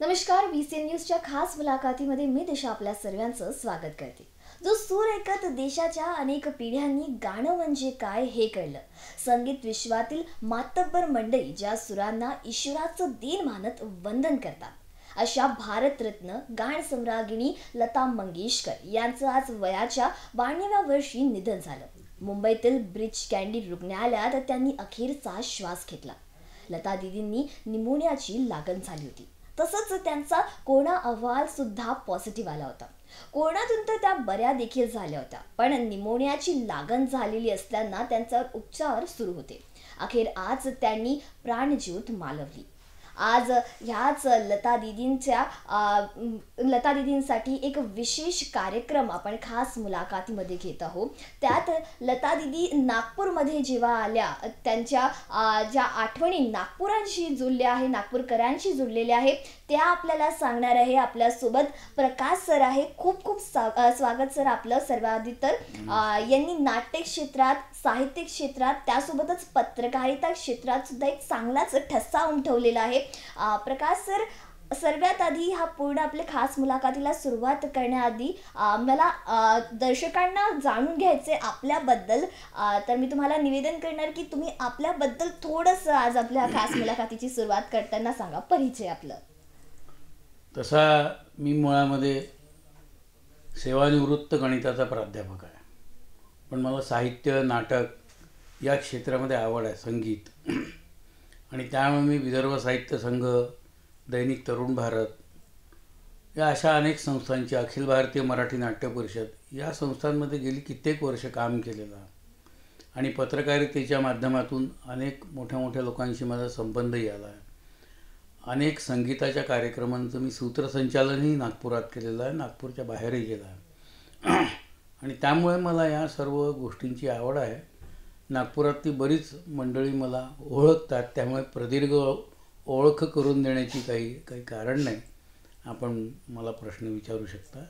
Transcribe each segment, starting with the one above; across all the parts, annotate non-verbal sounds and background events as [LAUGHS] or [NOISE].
नमस्कार B C N न्यूजच्या खास मुलाखतीमध्ये मी दिशा आपल्या सर्वांचं स्वागत करते जो सूर ऐकत देशाच्या अनेक पिढ्यांनी गाणं म्हणजे काय हे कळलं संगीत विश्वातील मातब्बर मंडळी ज्या सुरांना ईश्वराचं देण मानत वंदन करतात अशा भारतरत्न सम्रागिणी लता मंगेशकर यांचं आज वयाच्या बाणव्या वर्षी निधन झालं मुंबईतील ब्रिज कैंडी रुग्णालयात त्यांनी अखेरचा श्वास घेतला लता दिदींनी निमोनियाची लागण झाली होती तसंच त्यांचा कोणा अहवाल सुद्धा पॉझिटिव्ह आला होता कोणातून तर त्या बऱ्या देखील झाल्या होत्या पण निमोनियाची लागण झालेली असताना त्यांचा उपचार सुरू होते अखेर आज त्यांनी प्राणज्योत मालवली आज ह्याच लता दिदींच्या लता दिदींसाठी एक विशेष कार्यक्रम आपण खास मुलाखतीमध्ये घेत आहोत त्यात लता दिदी नागपूरमध्ये जेव्हा आल्या त्यांच्या ज्या आठवणी नागपुरांशी जुळल्या आहे नागपूरकरांशी जुळलेल्या आहे त्या आपल्याला सांगणार आहे आपल्यासोबत प्रकाश सर आहे खूप खूप स्वागत सर आपलं सर्वाधिक तर यांनी नाट्य क्षेत्रात साहित्य क्षेत्रात त्यासोबतच पत्रकारिता क्षेत्रात सुद्धा एक चांगलाच ठसा उमटवलेला आहे प्रकाश सर सर्वात आधी हा पूर्ण आपल्या खास मुलाखतीला सुरुवात करण्याआधी मला दर्शकांना जाणून घ्यायचे आपल्याबद्दल तर मी तुम्हाला निवेदन करणार की तुम्ही आपल्याबद्दल थोडस आज आपल्या खास [CLEARS THROAT] मुलाखतीची सुरुवात करताना सांगा परिचय आपलं तसा मी मुळामध्ये सेवानिवृत्त गणिताचा प्राध्यापक आहे पण मला साहित्य नाटक या क्षेत्रामध्ये आवड आहे संगीत [CLEARS THROAT] आणि त्यामुळे मी विदर्भ साहित्य संघ दैनिक तरुण भारत या अशा अनेक संस्थांची अखिल भारतीय मराठी नाट्य परिषद या संस्थांमध्ये गेली कित्येक वर्ष काम केलेलं आणि पत्रकारितेच्या माध्यमातून अनेक मोठ्या मोठ्या लोकांशी माझा संबंधही आला आहे अनेक संगीताच्या कार्यक्रमांचं मी सूत्रसंचालनही नागपुरात केलेलं आहे नागपूरच्या बाहेरही गेला आहे [CLEARS THROAT] आणि त्यामुळे मला या सर्व गोष्टींची आवड आहे नागपुरातली बरीच मंडळी मला ओळखतात त्यामुळे प्रदीर्घ ओळख करून देण्याची काही काही कारण नाही आपण मला प्रश्न विचारू शकता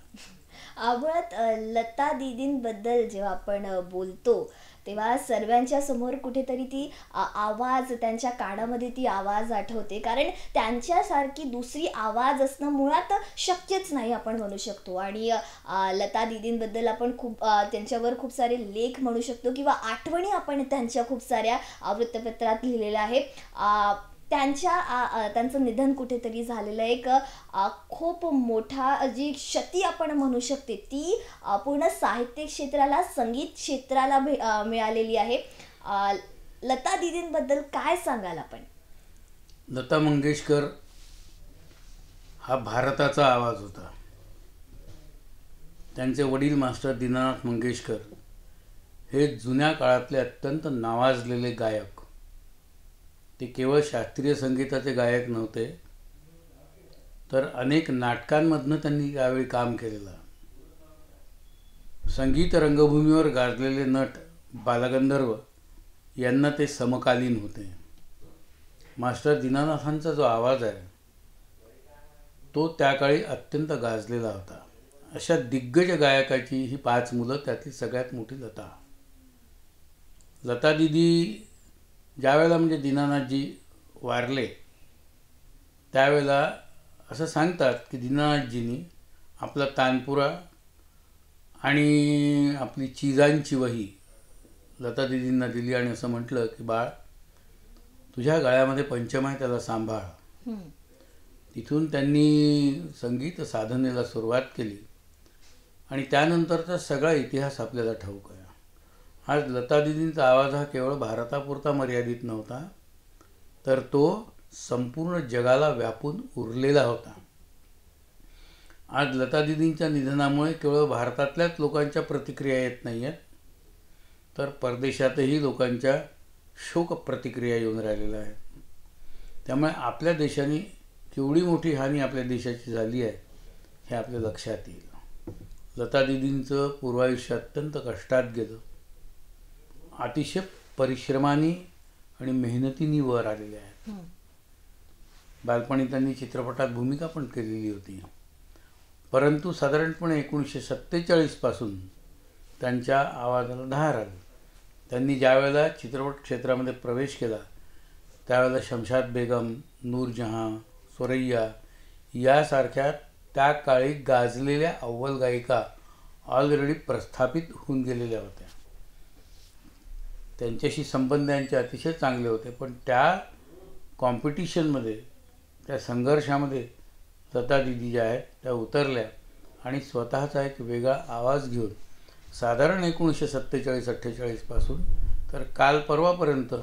मुळात लता दिदींबद्दल जेव्हा आपण बोलतो तेव्हा सर्वांच्या समोर कुठेतरी ती आवाज त्यांच्या कानामध्ये ती आवाज आठवते कारण त्यांच्यासारखी दुसरी आवाज असणं मुळात शक्यच नाही आपण म्हणू शकतो आणि लता दिदींबद्दल आपण खूप त्यांच्यावर खूप सारे लेख म्हणू शकतो किंवा आठवणी आपण त्यांच्या खूप साऱ्या वृत्तपत्रात लिहिलेल्या आहे त्यांच्या त्यांचं निधन कुठेतरी झालेलं एक खूप मोठा जी क्षती आपण म्हणू शकते ती पूर्ण साहित्य क्षेत्राला संगीत क्षेत्राला भे मिळालेली आहे लता दिदींबद्दल काय सांगाल आपण लता मंगेशकर हा भारताचा आवाज होता त्यांचे वडील मास्टर दीनानाथ मंगेशकर हे जुन्या काळातले अत्यंत नावाजलेले गायक ते केवळ शास्त्रीय संगीताचे गायक नव्हते तर अनेक नाटकांमधनं त्यांनी यावेळी काम केलेलं संगीत रंगभूमीवर गाजलेले नट बालगंधर्व यांना ते समकालीन होते मास्टर दीनानाथांचा जो आवाज आहे तो त्या काळी अत्यंत गाजलेला होता अशा दिग्गज गायकाची ही पाच मुलं त्यातली सगळ्यात मोठी लता लता दिदी ज्यावेळेला म्हणजे दीनानाथजी वारले त्यावेळेला असं सांगतात की दीनानाथजींनी आपला तानपुरा आणि आपली चिजांची वही लता दिदींना दिली आणि असं म्हटलं की बाळ तुझ्या गळ्यामध्ये पंचम आहे त्याला सांभाळ तिथून त्यांनी संगीत साधनेला सुरुवात केली आणि त्यानंतरचा सगळा इतिहास आपल्याला ठाऊक आहे आज लतादिदींचा आवाज हा केवळ भारतापुरता मर्यादित नव्हता तर तो संपूर्ण जगाला व्यापून उरलेला होता आज लतादिदींच्या निधनामुळे केवळ भारतातल्याच लोकांच्या प्रतिक्रिया येत नाही आहेत तर परदेशातही लोकांच्या शोक प्रतिक्रिया येऊन राहिलेल्या आहेत त्यामुळे आपल्या देशाने केवढी मोठी हानी आपल्या देशाची झाली आहे हे आपल्या लक्षात येईल लतादिदींचं पूर्वायुष्य अत्यंत कष्टात गेलं अतिशय परिश्रमाने आणि मेहनतीने वर आलेले आहेत बालपणी त्यांनी चित्रपटात भूमिका पण केलेली होती परंतु साधारणपणे एकोणीसशे सत्तेचाळीसपासून त्यांच्या आवाजाला धार आली त्यांनी ज्यावेळेला चित्रपट क्षेत्रामध्ये प्रवेश केला त्यावेळेला शमशाद बेगम नूरजहाँ सोरैया यासारख्या त्या काळी गाजलेल्या अव्वल गायिका ऑलरेडी प्रस्थापित होऊन गेलेल्या होत्या त्यांच्याशी संबंध यांचे अतिशय चांगले होते पण त्या कॉम्पिटिशनमध्ये त्या संघर्षामध्ये लता दिदी ज्या आहेत त्या उतरल्या आणि स्वतःचा एक वेगळा आवाज घेऊन साधारण एकोणीसशे सत्तेचाळीस अठ्ठेचाळीसपासून तर काल परवापर्यंत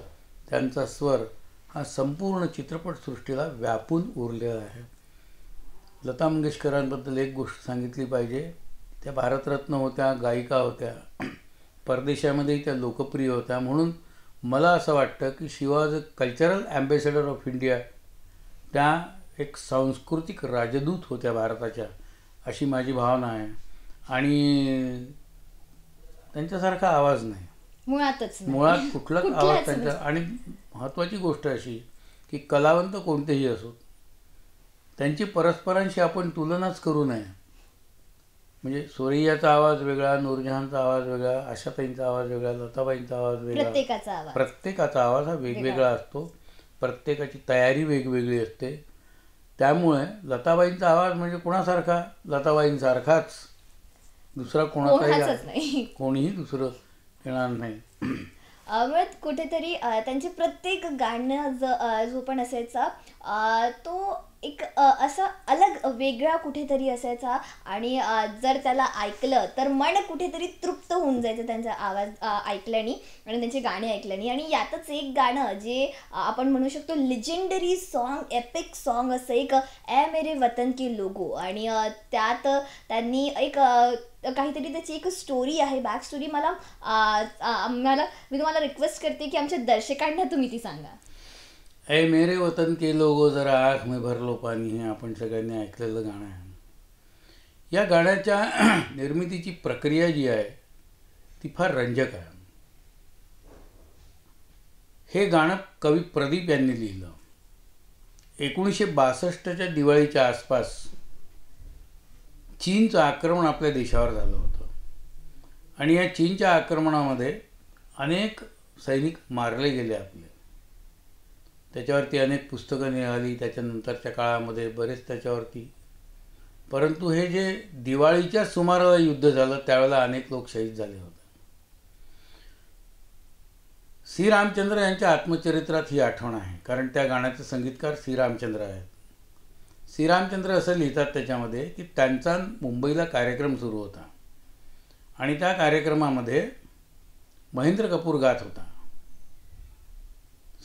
त्यांचा स्वर हा संपूर्ण चित्रपटसृष्टीला व्यापून उरलेला आहे लता मंगेशकरांबद्दल एक गोष्ट सांगितली पाहिजे त्या भारतरत्न होत्या गायिका होत्या परदेशामध्ये त्या लोकप्रिय होत्या म्हणून मला असं वाटतं की शिवाज कल्चरल ॲम्बेसेडर ऑफ इंडिया त्या एक सांस्कृतिक राजदूत होत्या भारताच्या अशी माझी भावना आहे आणि त्यांच्यासारखा आवाज नाही मुळातच मुळात कुठलाच आवाज त्यांचा आणि महत्त्वाची गोष्ट अशी की कलावंत कोणतेही असो त्यांची परस्परांशी आपण तुलनाच करू नये म्हणजे सूर्याचा आवाज वेगळा नूरजहानचा आवाज वेगळा आशाताईंचा आवाज वेगळा लताबाईंचा आवाज वेगळा आवाज प्रत्येकाचा आवाज हा वेगवेगळा असतो प्रत्येकाची तयारी वेगवेगळी असते त्यामुळे लताबाईंचा आवाज म्हणजे कोणासारखा लताबाईंसारखाच दुसरा कोणाचाही कोणीही दुसरं येणार नाही मग कुठेतरी त्यांचे प्रत्येक गाणं जो पण असायचा तो एक असं अलग वेगळा कुठेतरी असायचा आणि जर त्याला ऐकलं तर मन कुठेतरी तृप्त होऊन जायचं त्यांचा आवाज ऐकल्याने आणि त्यांचे गाणी ऐकल्याने आणि यातच एक गाणं जे आपण म्हणू शकतो लिजेंडरी सॉन्ग एपिक सॉन्ग असं एक ए मेरे वतन के लोगो आणि त्यात त्यांनी एक काहीतरी त्याची एक स्टोरी आहे बॅक स्टोरी मला मला मी तुम्हाला रिक्वेस्ट करते की आमच्या दर्शकांना तुम्ही ती सांगा ए मेरे वतन के लोगो जरा आख में भरलो पाणी हे आपण सगळ्यांनी ऐकलेलं गाणं आहे या गाण्याच्या [CLEARS THROAT] निर्मितीची प्रक्रिया जी आहे ती फार रंजक आहे हे गाणं कवी प्रदीप यांनी लिहिलं एकोणीसशे बासष्टच्या दिवाळीच्या आसपास चीनचं आक्रमण आपल्या देशावर झालं होतं आणि या चीनच्या आक्रमणामध्ये अनेक सैनिक मारले गेले आपले त्याच्यावरती अनेक पुस्तकं निघाली त्याच्यानंतरच्या काळामध्ये बरेच त्याच्यावरती परंतु हे जे दिवाळीच्या सुमाराला युद्ध झालं त्यावेळेला अनेक लोक शहीद झाले होते सी रामचंद्र यांच्या आत्मचरित्रात ही आठवण आहे कारण त्या गाण्याचे संगीतकार सी रामचंद्र आहेत सी रामचंद्र असं लिहितात त्याच्यामध्ये की त्यांचा मुंबईला कार्यक्रम सुरू होता आणि त्या कार्यक्रमामध्ये महेंद्र कपूर गात होता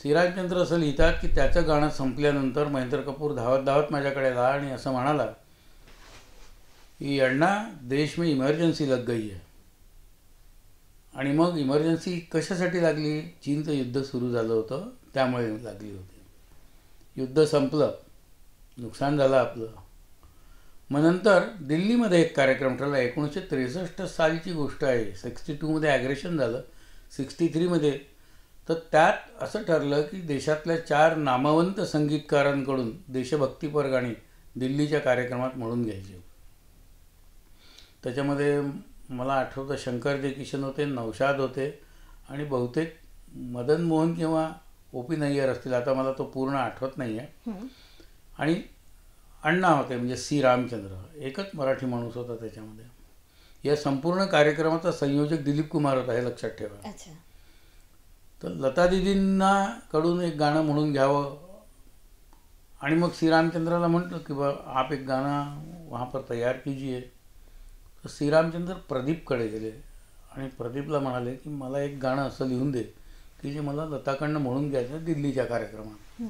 सिराजचंद्र असं लिहितात की त्याचं गाणं संपल्यानंतर महेंद्र कपूर धावत धावत माझ्याकडे आला आणि असं म्हणाला की अण्णा देश मी इमर्जन्सी लग गई आहे आणि मग इमर्जन्सी कशासाठी लागली चीनचं युद्ध सुरू झालं होतं त्यामुळे लागली होती युद्ध संपलं नुकसान झालं आपलं मग नंतर दिल्लीमध्ये एक कार्यक्रम ठरला एकोणीसशे त्रेसष्ट सालची गोष्ट आहे सिक्स्टी टूमध्ये ॲग्रेशन झालं सिक्स्टी थ्रीमध्ये तर त्यात असं ठरलं की देशातल्या चार नामवंत संगीतकारांकडून देशभक्तीपर गाणी दिल्लीच्या कार्यक्रमात म्हणून घ्यायची त्याच्यामध्ये मला आठवतं शंकर किशन होते नौशाद होते आणि बहुतेक मदन मोहन किंवा ओ पी नय्यर असतील आता मला तो पूर्ण आठवत नाही आहे आणि अण्णा होते म्हणजे सी रामचंद्र एकच मराठी माणूस होता त्याच्यामध्ये या संपूर्ण कार्यक्रमाचा संयोजक दिलीप कुमार होता हे लक्षात ठेवा तर लता दिदींना कडून एक गाणं म्हणून घ्यावं आणि मग श्रीरामचंद्राला म्हटलं की बा आप एक गाणं वहाँ पर तयार कीजिए तर श्रीरामचंद्र प्रदीपकडे गेले आणि प्रदीपला म्हणाले की मला एक गाणं असं लिहून दे की जे मला लताकडनं म्हणून घ्यायचं दिल्लीच्या कार्यक्रमात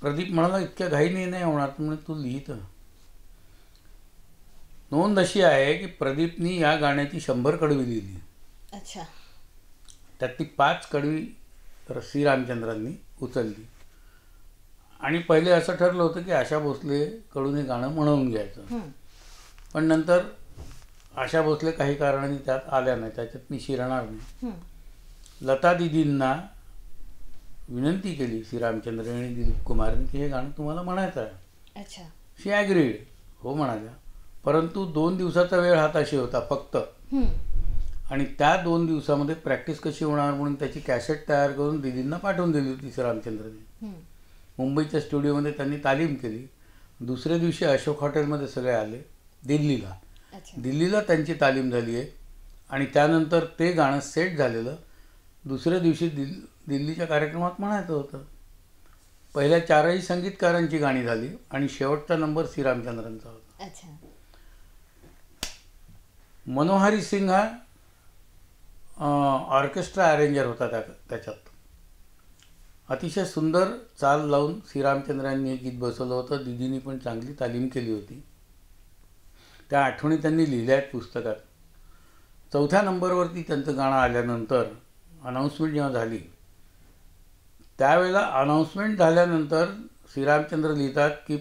प्रदीप म्हणाला इतक्या घाईने नाही होणार म्हणजे तू लिहित नोंद अशी आहे की प्रदीपनी या गाण्याची शंभर कडवी लिहिली अच्छा त्यातली पाच कडवी श्रीरामचंद्रांनी उचलली आणि पहिले असं ठरलं होतं की आशा भोसले कडून हे गाणं म्हणवून घ्यायचं पण नंतर आशा भोसले काही कारणाने त्यात आल्या नाही त्याच्यात मी शिरणार नाही लता दिदींना विनंती केली श्रीरामचंद्र आणि दिलीप कुमार की हे गाणं तुम्हाला म्हणायचं आहे शी ॲग्रीड हो म्हणाल्या परंतु दोन दिवसाचा वेळ हाताशी होता फक्त आणि त्या दोन दिवसामध्ये प्रॅक्टिस कशी होणार म्हणून त्याची कॅसेट तयार करून दिदींना पाठवून दिली होती सर रामचंद्रने मुंबईच्या स्टुडिओमध्ये त्यांनी तालीम केली दुसऱ्या दिवशी अशोक हॉटेलमध्ये सगळे आले दिल्लीला दिल्लीला त्यांची तालीम झाली आहे आणि त्यानंतर ते गाणं सेट झालेलं दुसऱ्या दिवशी दिल दिल्लीच्या कार्यक्रमात म्हणायचं होतं पहिल्या चारही संगीतकारांची गाणी झाली आणि शेवटचा नंबर श्रीरामचंद्रांचा होता मनोहारी सिंग हा ऑर्केस्ट्रा अरेंजर होता त्या त्याच्यात अतिशय सुंदर चाल लावून श्रीरामचंद्रांनी गीत बसवलं होतं दिदीनी पण चांगली तालीम केली होती त्या आठवणी त्यांनी लिहिल्या आहेत पुस्तकात चौथ्या नंबरवरती त्यांचं गाणं आल्यानंतर अनाऊन्समेंट जेव्हा झाली त्यावेळेला अनाऊन्समेंट झाल्यानंतर श्रीरामचंद्र लिहितात की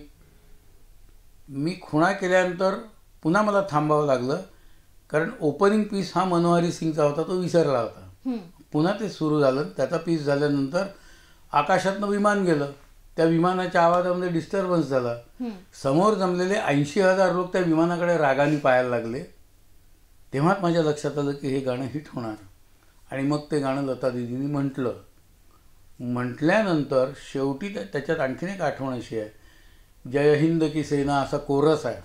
मी खुणा केल्यानंतर पुन्हा मला थांबावं लागलं कारण ओपनिंग पीस हा मनोहरी सिंगचा होता तो विसरला होता पुन्हा ते सुरू झालं त्याचा पीस झाल्यानंतर आकाशातनं विमान गेलं त्या विमानाच्या आवाजामध्ये डिस्टर्बन्स झाला समोर जमलेले ऐंशी हजार लोक त्या विमानाकडे रागाने पाहायला लागले तेव्हाच माझ्या लक्षात आलं की हे गाणं हिट होणार आणि मग ते गाणं लता दिदींनी म्हटलं म्हटल्यानंतर शेवटी त्याच्यात आणखीन एक आठवण अशी आहे जय हिंद की सेना असा कोरस आहे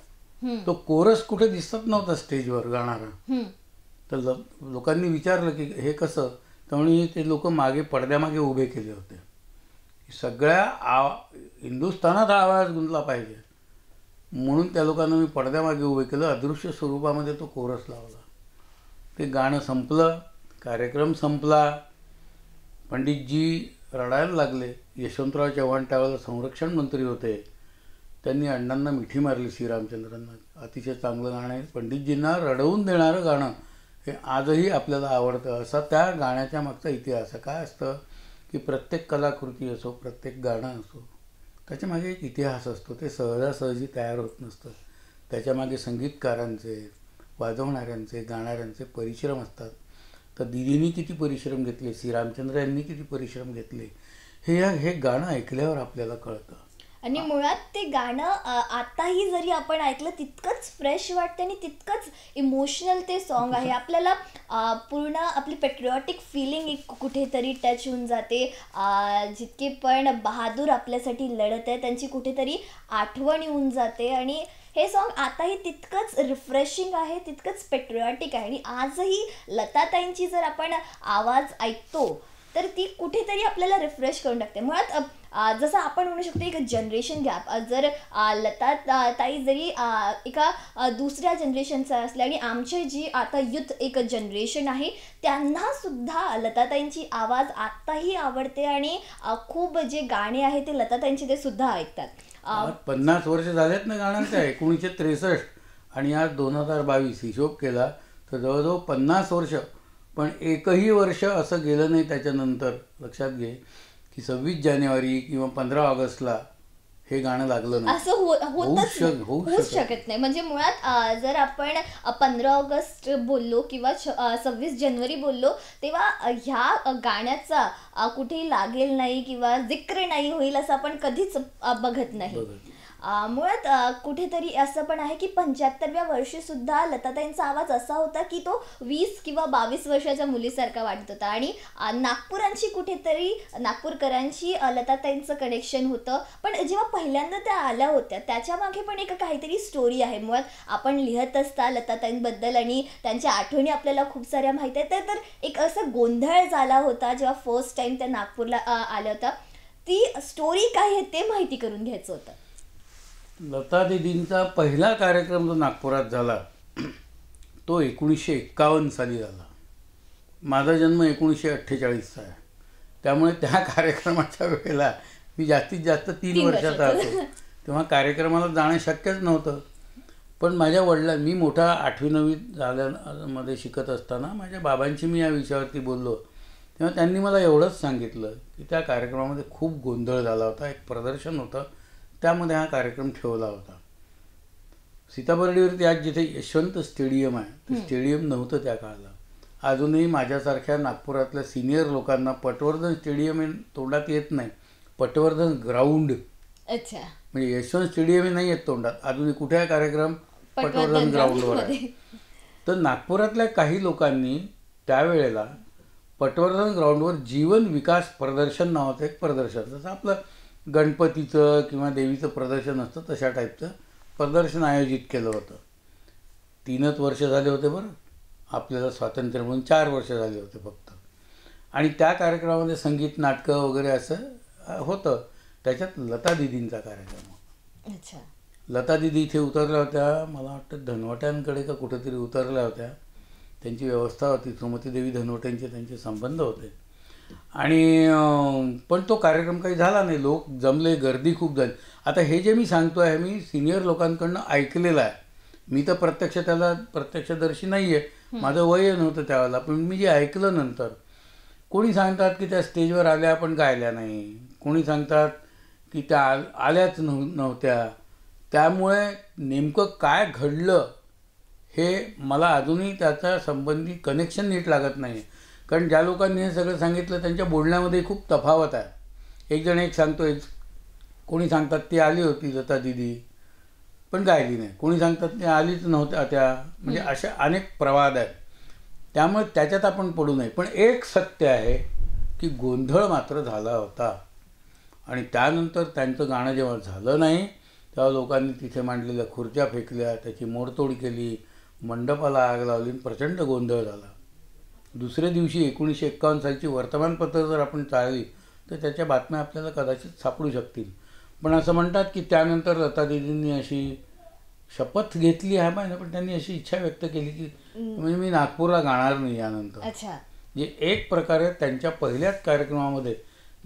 तो कोरस कुठे दिसत नव्हता स्टेजवर गाणारा तर लोकांनी विचारलं की हे कसं त्यामुळे ते लोक मागे पडद्यामागे उभे केले होते सगळ्या आ हिंदुस्थानात आवाज गुंतला पाहिजे म्हणून त्या लोकांना मी पडद्यामागे उभे केलं अदृश्य स्वरूपामध्ये तो कोरस लावला ते गाणं संपलं कार्यक्रम संपला पंडितजी रडायला लागले यशवंतराव चव्हाण त्यावेळेला संरक्षण मंत्री होते त्यांनी अण्णांना मिठी मारली श्रीरामचंद्रांना अतिशय चांगलं गाणं आहे पंडितजींना रडवून देणारं गाणं हे आजही आपल्याला आवडतं असा त्या गाण्याच्या मागचा इतिहास काय असतं की प्रत्येक कलाकृती असो प्रत्येक गाणं असो त्याच्यामागे एक इतिहास असतो ते सहजासहजी तयार होत नसतं त्याच्यामागे संगीतकारांचे वाजवणाऱ्यांचे गाणाऱ्यांचे परिश्रम असतात तर दिदींनी किती परिश्रम घेतले श्रीरामचंद्र यांनी किती परिश्रम घेतले हे हे गाणं ऐकल्यावर आपल्याला कळतं आणि मुळात ते गाणं आताही जरी आपण ऐकलं तितकंच फ्रेश वाटतं आणि तितकंच इमोशनल ते सॉन्ग आहे आपल्याला पूर्ण आपली पेट्रियॉटिक फिलिंग एक कुठेतरी टच होऊन जाते जितके पण बहादूर आपल्यासाठी लढत आहे त्यांची कुठेतरी आठवण येऊन जाते आणि हे सॉन्ग आताही तितकंच रिफ्रेशिंग आहे तितकंच पेट्रियॉटिक आहे आणि आजही लताताईंची जर आपण आवाज ऐकतो तर ती कुठेतरी आपल्याला रिफ्रेश करून टाकते मुळात जसं आपण म्हणू शकतो एक जनरेशन गॅप जर लता ताई जरी एका दुसऱ्या जनरेशनचा असल्या आणि आमचे जी आता युथ एक जनरेशन आहे त्यांना सुद्धा लताताईंची आवाज आत्ताही आवडते आणि खूप जे गाणे आहे ते लताताईंचे ते सुद्धा ऐकतात पन्नास वर्ष झालेत ना गाण्यांचे एकोणीसशे त्रेसष्ट आणि आज दोन हजार बावीस हिशोब केला तर जवळजवळ पन्नास वर्ष पण एकही वर्ष असं गेलं नाही त्याच्यानंतर लक्षात घे की सव्वीस जानेवारी किंवा पंधरा ऑगस्टला हे गाणं लागलं असं हो- होतच होऊच शकत नाही म्हणजे मुळात जर आपण पंधरा ऑगस्ट बोललो किंवा सव्वीस जानेवारी बोललो तेव्हा ह्या गाण्याचा कुठेही लागेल नाही किंवा जिक्र नाही होईल असं आपण कधीच बघत नाही मुळात कुठेतरी असं पण आहे की पंच्याहत्तरव्या वर्षीसुद्धा लताताईंचा आवाज असा होता की तो वीस किंवा बावीस वर्षाच्या मुलीसारखा वाटत होता आणि नागपूरांशी कुठेतरी नागपूरकरांशी लताताईंचं कनेक्शन होतं पण जेव्हा पहिल्यांदा त्या आल्या होत्या त्याच्यामागे पण एक काहीतरी स्टोरी आहे मुळात आपण लिहत असता लताताईंबद्दल आणि त्यांच्या आठवणी आपल्याला खूप साऱ्या माहीत आहेत तर एक असं गोंधळ झाला होता जेव्हा फर्स्ट टाईम त्या नागपूरला आल्या होत्या ती स्टोरी काय आहे ते माहिती करून घ्यायचं होतं लता दिदींचा पहिला कार्यक्रम जो नागपुरात झाला तो एकोणीसशे एक्कावन्न साली झाला माझा जन्म एकोणीसशे अठ्ठेचाळीसचा आहे त्यामुळे त्या [LAUGHS] कार्यक्रमाच्या वेळेला मी जास्तीत जास्त तीन वर्षाचा होतो तेव्हा कार्यक्रमाला जाणं शक्यच नव्हतं पण माझ्या वडिला मी मोठा आठवी नववी झाल्यामध्ये शिकत असताना माझ्या बाबांशी मी या विषयावरती बोललो तेव्हा त्यांनी मला एवढंच सांगितलं की त्या कार्यक्रमामध्ये खूप गोंधळ झाला होता एक प्रदर्शन होतं त्यामध्ये हा कार्यक्रम ठेवला होता सीताबर्डीवरती आज जिथे यशवंत स्टेडियम आहे ते स्टेडियम नव्हतं त्या काळाला अजूनही माझ्यासारख्या नागपुरातल्या सिनियर लोकांना पटवर्धन स्टेडियम हे तोंडात येत नाही पटवर्धन ग्राउंड अच्छा म्हणजे यशवंत स्टेडियम नाही येत तोंडात अजूनही कुठे कार्यक्रम पटवर्धन ग्राउंडवर आहे तर नागपुरातल्या काही लोकांनी त्यावेळेला पटवर्धन ग्राउंडवर जीवन विकास प्रदर्शन नावाचं एक प्रदर्शन जसं आपलं गणपतीचं किंवा देवीचं प्रदर्शन असतं तशा टाईपचं प्रदर्शन आयोजित केलं होतं तीनच वर्ष झाले होते बरं आपल्याला स्वातंत्र्य म्हणून चार वर्ष झाले होते फक्त आणि त्या कार्यक्रमामध्ये संगीत नाटकं वगैरे असं होतं त्याच्यात लता दिदींचा कार्यक्रम अच्छा लता दिदी इथे उतरल्या होत्या मला वाटतं धनवट्यांकडे का कुठेतरी उतरल्या होत्या त्यांची व्यवस्था होती सुमती देवी धनवट्यांचे त्यांचे संबंध होते आणि पण तो कार्यक्रम काही झाला नाही लोक जमले गर्दी खूप झाली आता हे जे मी सांगतो आहे मी सिनियर लोकांकडनं ऐकलेलं आहे मी तर प्रत्यक्ष त्याला प्रत्यक्षदर्शी नाही आहे माझं वय नव्हतं त्यावेळेला पण मी जे ऐकलं नंतर कोणी सांगतात की त्या स्टेजवर आल्या पण गायल्या नाही कोणी सांगतात की त्या आल्याच नव्हत्या त्यामुळे नेमकं काय घडलं हे मला अजूनही त्याचा संबंधी कनेक्शन नीट लागत नाही कारण ज्या लोकांनी हे सगळं सांगितलं त्यांच्या बोलण्यामध्ये खूप तफावत आहे एकजण एक सांगतो एक कोणी सांगतात ती आली होती लता दिदी पण गायली नाही कोणी सांगतात ती आलीच नव्हत्या त्या म्हणजे अशा अनेक प्रवाद आहेत त्यामुळे त्याच्यात आपण पडू नये पण एक सत्य आहे की गोंधळ मात्र झाला होता आणि त्यानंतर त्यांचं गाणं जेव्हा झालं नाही तेव्हा लोकांनी तिथे मांडलेल्या खुर्च्या फेकल्या त्याची मोडतोड केली मंडपाला आग लावली प्रचंड गोंधळ झाला दुसऱ्या दिवशी एकोणीसशे एक्कावन्न सालची वर्तमानपत्र जर आपण चाळली तर त्याच्या बातम्या आपल्याला कदाचित सापडू शकतील पण असं म्हणतात की त्यानंतर लता दिदींनी अशी शपथ घेतली आहे माहिती पण त्यांनी अशी इच्छा व्यक्त केली की म्हणजे मी नागपूरला गाणार नाही यानंतर जे एक प्रकारे त्यांच्या पहिल्याच कार्यक्रमामध्ये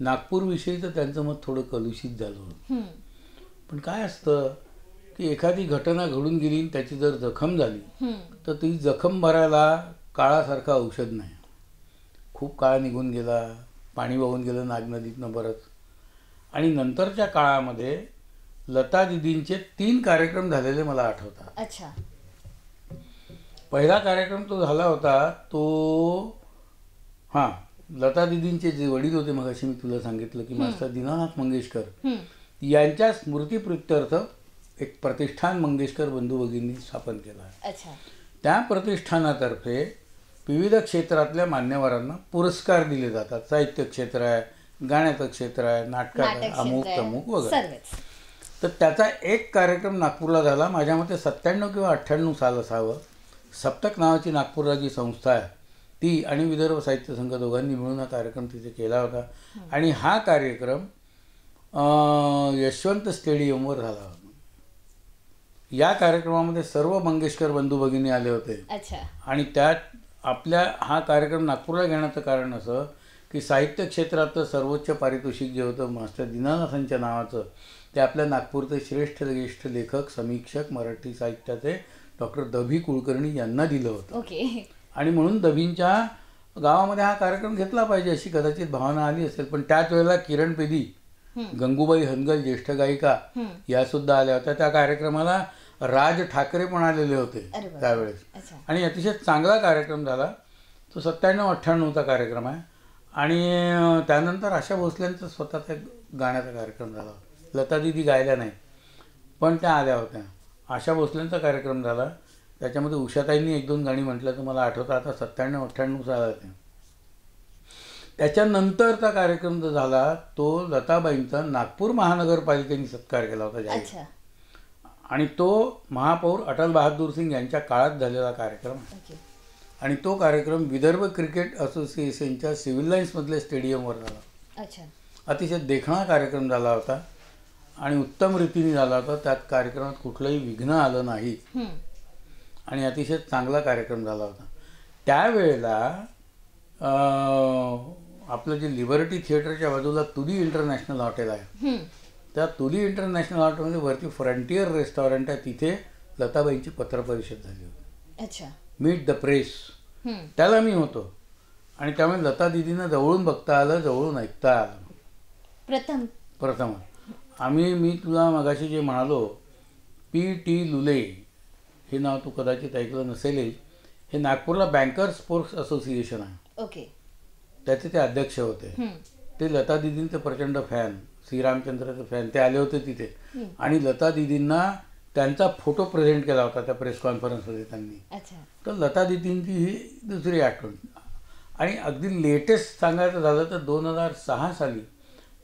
नागपूरविषयी तर त्यांचं मत थोडं कलुषित झालं पण काय असतं की एखादी घटना घडून गेली त्याची जर जखम झाली तर ती जखम भरायला काळासारखं औषध नाही खूप काळ निघून गेला पाणी वाहून गेलं नाग नदीतनं बरंच आणि नंतरच्या काळामध्ये लता दिदींचे तीन कार्यक्रम झालेले मला आठवतात अच्छा पहिला कार्यक्रम तो झाला होता तो हां लता दिदींचे जे वडील होते मग मी तुला सांगितलं की मास्टर दीनानाथ मंगेशकर यांच्या स्मृतीप्रित्यर्थ एक प्रतिष्ठान मंगेशकर बंधू भगिनी स्थापन केला त्या प्रतिष्ठानातर्फे विविध क्षेत्रातल्या मान्यवरांना पुरस्कार दिले जातात साहित्य क्षेत्र आहे गाण्याचं क्षेत्र आहे नाटकात अमुक तमुक वगैरे तर त्याचा एक कार्यक्रम नागपूरला झाला माझ्या मते सत्त्याण्णव किंवा अठ्ठ्याण्णव साल असावं सप्तक नावाची नागपूरला जी संस्था आहे ती आणि विदर्भ साहित्य संघ दोघांनी मिळून हा कार्यक्रम तिथे केला होता आणि हा कार्यक्रम यशवंत स्टेडियमवर झाला होता या कार्यक्रमामध्ये सर्व मंगेशकर बंधू भगिनी आले होते आणि त्यात आपल्या हा कार्यक्रम नागपूरला घेण्याचं कारण असं की साहित्य क्षेत्रातलं सर्वोच्च पारितोषिक जे होतं मास्टर दीनानाथांच्या नावाचं ते आपल्या नागपूरचे श्रेष्ठ ज्येष्ठ लेखक समीक्षक मराठी साहित्याचे डॉक्टर दभी कुलकर्णी यांना दिलं होतं ओके आणि म्हणून दभींच्या गावामध्ये हा कार्यक्रम घेतला पाहिजे अशी कदाचित भावना आली असेल पण त्याच वेळेला किरण पेदी गंगूबाई हनगल ज्येष्ठ गायिका या सुद्धा आल्या होत्या त्या कार्यक्रमाला राज ठाकरे पण आलेले होते त्यावेळेस आणि अतिशय चांगला कार्यक्रम झाला तो सत्त्याण्णव अठ्ठ्याण्णवचा कार्यक्रम आहे आणि त्यानंतर आशा भोसलेंचा स्वतःचा गाण्याचा कार्यक्रम झाला लता दिदी गायल्या नाही पण त्या आल्या होत्या आशा भोसलेंचा कार्यक्रम झाला त्याच्यामध्ये उषाताईंनी एक दोन गाणी म्हटलं तर मला आठवतं आता सत्त्याण्णव अठ्ठ्याण्णव साला ते त्याच्यानंतरचा कार्यक्रम जो झाला तो लताबाईंचा नागपूर महानगरपालिकेने सत्कार केला होता जाहीर आणि तो महापौर अटल बहादूर सिंग यांच्या काळात झालेला कार्यक्रम आहे आणि तो कार्यक्रम विदर्भ क्रिकेट असोसिएशनच्या सिव्हिल लाईन्समधल्या स्टेडियमवर झाला अतिशय देखणा कार्यक्रम झाला होता आणि उत्तम रीतीने झाला होता त्यात कार्यक्रमात कुठलंही विघ्न आलं नाही आणि अतिशय चांगला कार्यक्रम झाला होता त्यावेळेला आपलं जे लिबर्टी थिएटरच्या बाजूला तुरी इंटरनॅशनल हॉटेल आहे त्या तुली इंटरनॅशनल हॉटेलमध्ये वरती फ्रंटियर रेस्टॉरंट आहे तिथे लताबाईंची पत्रपरिषद झाली होती अच्छा मीट द प्रेस त्याला मी होतो आणि त्यामुळे लता दिदींना जवळून बघता आलं जवळून ऐकता आलं प्रथम प्रथम आम्ही मी तुला मगाशी जे म्हणालो पी टी लुले हे नाव तू कदाचित ऐकलं नसेल हे नागपूरला बँकर स्पोर्ट्स असोसिएशन आहे ओके त्याचे ते अध्यक्ष होते ते लता दिदींचे प्रचंड फॅन श्रीरामचंद्राचं फॅन ते आले होते तिथे आणि लता दिदींना त्यांचा फोटो प्रेझेंट केला होता त्या प्रेस कॉन्फरन्समध्ये त्यांनी तर लता दिदींची ही दुसरी आठवण आणि अगदी लेटेस्ट सांगायचं झालं तर दोन हजार सहा साली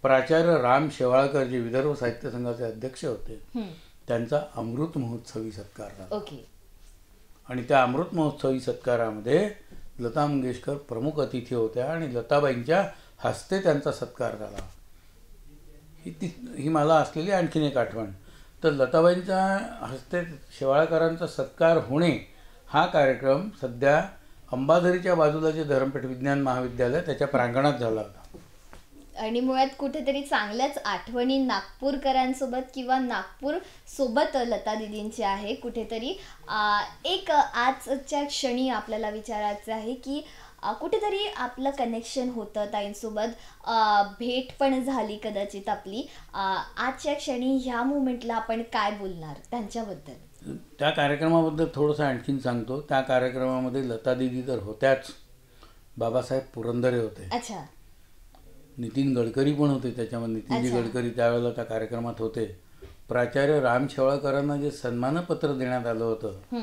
प्राचार्य राम शेवाळकर जे विदर्भ साहित्य संघाचे अध्यक्ष होते त्यांचा अमृत महोत्सवी सत्कार झाला आणि त्या अमृत महोत्सवी सत्कारामध्ये लता मंगेशकर प्रमुख अतिथी होत्या आणि लताबाईंच्या हस्ते त्यांचा सत्कार झाला ही ती ही मला असलेली आणखीन एक आठवण तर लताबाईंच्या हस्ते शेवाळाकरांचा सत्कार होणे हा कार्यक्रम सध्या अंबाधरीच्या बाजूला जे धरमपेठ विज्ञान महाविद्यालय त्याच्या प्रांगणात झाला होता आणि मुळात कुठेतरी चांगल्याच आठवणी नागपूरकरांसोबत किंवा नागपूर सोबत लता दिदींची आहे कुठेतरी एक आजच्या क्षणी आपल्याला विचारायचं आहे की कुठेतरी आपलं कनेक्शन होतं ताईंसोबत भेट पण झाली कदाचित आपली आजच्या क्षणी ह्या मुवमेंटला आपण काय बोलणार त्यांच्याबद्दल त्या कार्यक्रमाबद्दल थोडंसं आणखीन सांगतो त्या कार्यक्रमामध्ये लता दिदी तर होत्याच बाबासाहेब पुरंदरे होते अच्छा नितीन गडकरी पण होते त्याच्यामध्ये नितीनजी गडकरी त्यावेळेला त्या कार्यक्रमात होते प्राचार्य राम शेवळकरांना जे सन्मानपत्र देण्यात आलं होतं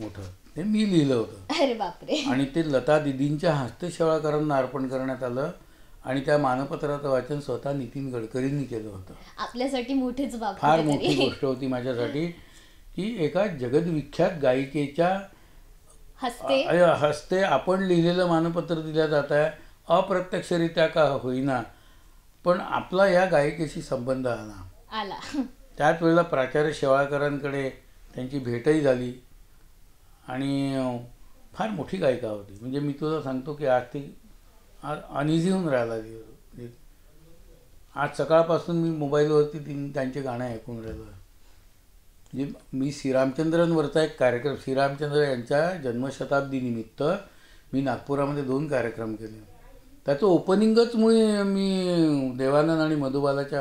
मोठं मी लिहिलं होतं अरे बापरे आणि ते लता दिदींच्या हस्ते शेवाळकरांना अर्पण करण्यात आलं आणि त्या मानपत्राचं वाचन स्वतः नितीन गडकरींनी केलं होतं आपल्यासाठी मोठेच बाब फार मोठी गोष्ट होती माझ्यासाठी की एका जगदविख्यात गायिकेच्या हस्ते हस्ते आपण लिहिलेलं मानपत्र दिलं जात आहे अप्रत्यक्षरित्या का होईना पण आपला या गायिकेशी संबंध आला आला त्याच वेळेला प्राचार्य शेवाळकरांकडे त्यांची भेटही झाली आणि फार मोठी गायिका होती म्हणजे मी तुला सांगतो की आज ती अनइझी होऊन राहिला आज सकाळपासून मी मोबाईलवरती तीन त्यांचे गाणं ऐकून राहिलो म्हणजे मी श्रीरामचंद्रांवरचा एक कार्यक्रम श्रीरामचंद्र यांच्या जन्मशताब्दीनिमित्त मी नागपुरामध्ये दोन कार्यक्रम केले त्याचं ओपनिंगच मी मी देवानंद आणि मधुबालाच्या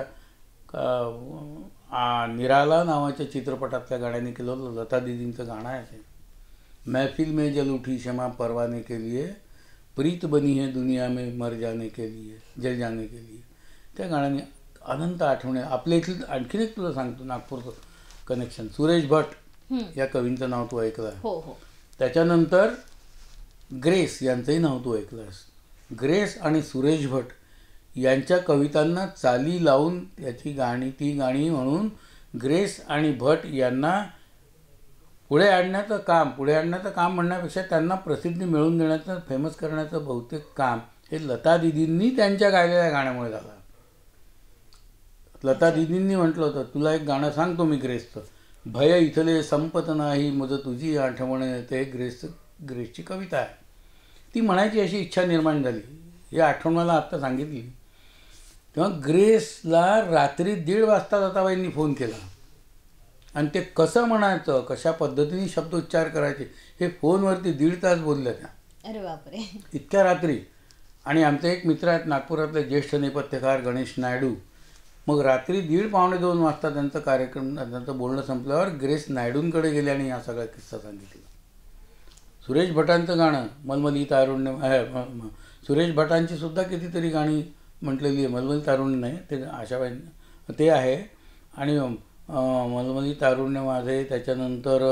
निराला नावाच्या चित्रपटातल्या गाण्याने केलं लता दिदींचं गाणं आहे महफिल में जल उठी क्षमा परवाने के लिए प्रीत बनी है दुनिया में मर जाने के लिए जल जाने के लिए त्या गाण्याने अनंत आठवणे आपल्या इथली आणखीन एक तुला सांगतो नागपूरचं कनेक्शन सुरेश भट या कवींचं नाव तू ऐकलं हो हो त्याच्यानंतर ग्रेस यांचंही नाव तू ऐकलंस ग्रेस आणि सुरेश भट यांच्या कवितांना चाली लावून त्याची गाणी ती गाणी म्हणून ग्रेस आणि भट यांना पुढे आणण्याचं काम पुढे आणण्याचं काम म्हणण्यापेक्षा त्यांना प्रसिद्धी मिळवून देण्याचं फेमस करण्याचं बहुतेक काम हे लता दिदींनी त्यांच्या गायलेल्या गाण्यामुळे झालं लता दिदींनी म्हटलं होतं तुला एक गाणं सांगतो मी ग्रेसचं भय इथले संपत नाही मज तुझी आठवण ते ग्रेसचं ग्रेसची कविता आहे ती म्हणायची अशी इच्छा निर्माण झाली ही आठवण मला आत्ता सांगितली तेव्हा ग्रेसला रात्री दीड वाजता लताबाईंनी फोन केला आणि ते कसं म्हणायचं कशा पद्धतीने शब्द उच्चार करायचे हे फोनवरती दीड तास बोलल्या त्या अरे बापरे इतक्या रात्री आणि आमचे एक मित्र आहेत नागपुरातले ज्येष्ठ नेपथ्यकार गणेश नायडू मग रात्री दीड पावणे दोन वाजता त्यांचं कार्यक्रम त्यांचं बोलणं संपल्यावर ग्रेस नायडूंकडे गेले आणि या सगळ्या किस्सा सांगितला सुरेश भटांचं गाणं मलमली तारुण्य सुरेश भटांची सुद्धा कितीतरी गाणी म्हटलेली आहे मलमली तारुण्य नाही ते आशाबाईंना ते आहे आणि मलमली तारुण्य माझे त्याच्यानंतर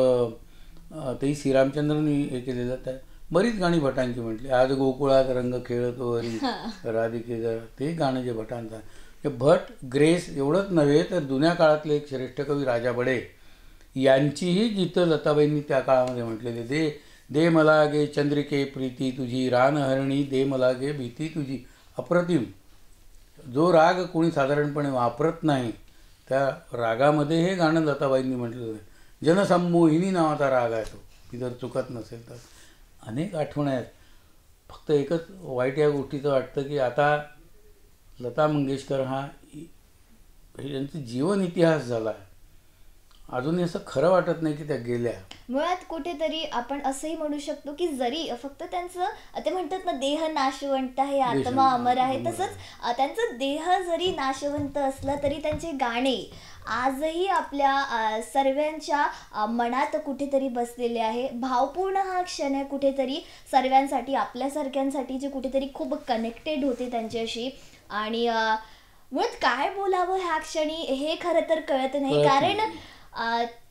ते श्रीरामचंद्रनी हे केले जात बरीच गाणी भटांची म्हटली आज गोकुळात रंग खेळतो हरी जर ते गाणं जे भटांचं हे भट ग्रेस एवढंच नव्हे तर जुन्या काळातले एक श्रेष्ठ कवी राजा बडे यांचीही गीतं लताबाईंनी त्या काळामध्ये म्हटलेले दे दे मला गे चंद्रिके प्रीती तुझी रानहरणी दे मला गे भीती तुझी अप्रतिम जो राग कोणी साधारणपणे वापरत नाही त्या रागामध्ये हे गाणं लताबाईंनी आहे जनसंमोहिनी नावाचा राग आहे तो मी जर चुकत नसेल तर अनेक आठवण आहेत फक्त एकच वाईट या गोष्टीचं वाटतं की आता लता मंगेशकर हा यांचं जीवन इतिहास झाला आहे अजूनही असं खरं वाटत नाही की त्या गेल्या मुळात कुठेतरी आपण असंही म्हणू शकतो की जरी फक्त त्यांचं ते म्हणतात ना देह नाशवंत आहे आत्मा अमर आहे तसंच त्यांचं देह जरी नाशवंत असला तरी त्यांचे गाणे आजही आपल्या सर्वांच्या मनात कुठेतरी बसलेले आहे भावपूर्ण हा क्षण आहे कुठेतरी सर्वांसाठी आपल्यासारख्यांसाठी जे कुठेतरी खूप कनेक्टेड होते त्यांच्याशी आणि मुळात काय बोलावं ह्या क्षणी हे खरं तर कळत नाही कारण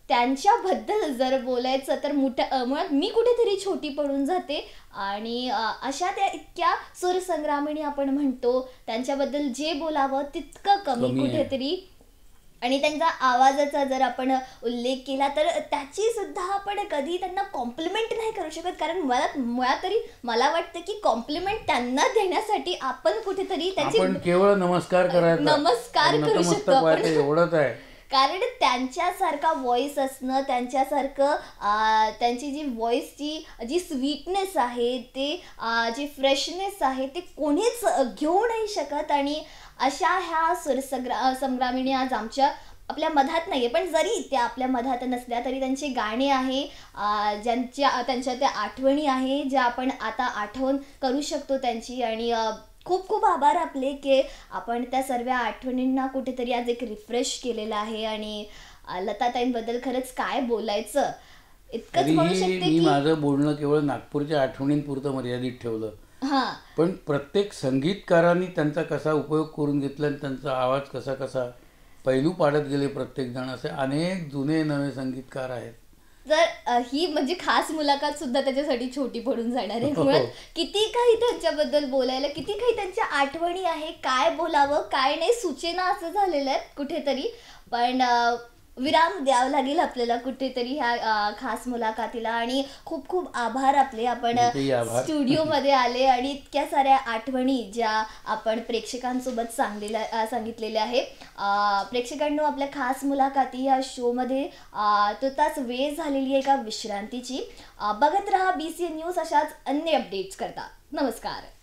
त्यांच्याबद्दल जर बोलायचं तर मोठ्या मुळात मी कुठेतरी छोटी पडून जाते आणि अशा त्या इतक्या सुरसंग्रामिणी आपण म्हणतो त्यांच्याबद्दल जे बोलावं तितकं कमी कुठेतरी आणि त्यांचा आवाजाचा जर आपण उल्लेख केला तर त्याची सुद्धा आपण कधी त्यांना कॉम्प्लिमेंट नाही करू शकत कारण मला मुळात तरी मला वाटतं की कॉम्प्लिमेंट त्यांना देण्यासाठी आपण कुठेतरी त्याची केवळ नमस्कार करायचा नमस्कार करू शकतो एवढंच आहे कारण त्यांच्यासारखा वॉईस असणं त्यांच्यासारखं त्यांची जी वॉईसची जी स्वीटनेस आहे ते जी फ्रेशनेस आहे ते कोणीच घेऊ नाही शकत आणि अशा ह्या सुरसग्रा संग्रामिणी आज आमच्या आपल्या मधात नाही आहे पण जरी त्या आपल्या मधात नसल्या तरी त्यांचे गाणे आहे ज्यांच्या त्यांच्या त्या आठवणी आहे ज्या आपण आता आठवण करू शकतो त्यांची आणि खूप खूप आभार आपले की आपण त्या सर्व आठवणींना कुठेतरी आज एक रिफ्रेश केलेलं आहे आणि लताताईंबद्दल खरंच काय बोलायचं इतकं मी माझं बोलणं केवळ नागपूरच्या आठवणींपुरतं मर्यादित ठेवलं पण प्रत्येक संगीतकारांनी त्यांचा कसा उपयोग करून घेतला आणि त्यांचा आवाज कसा कसा पैलू पाडत गेले प्रत्येक जण असे अनेक जुने नवे संगीतकार आहेत तर ही म्हणजे खास मुलाखत सुद्धा त्याच्यासाठी छोटी पडून जाणार आहे मुळात हो. किती काही त्यांच्याबद्दल बोलायला किती काही त्यांच्या आठवणी आहे काय बोलावं काय नाही सूचना असं झालेलं आहे कुठेतरी पण विराम द्यावा लागेल आपल्याला कुठेतरी ह्या खास मुलाखतीला आणि खूप खूप आभार आपले आपण स्टुडिओमध्ये [LAUGHS] आले आणि इतक्या साऱ्या आठवणी ज्या आपण प्रेक्षकांसोबत सांगलेल्या सांगितलेल्या आहे प्रेक्षकांनो आपल्या खास मुलाखती या शोमध्ये तो तास वेळ झालेली आहे एका विश्रांतीची बघत राहा बी सी न्यूज अशाच अन्य अपडेट्स करता नमस्कार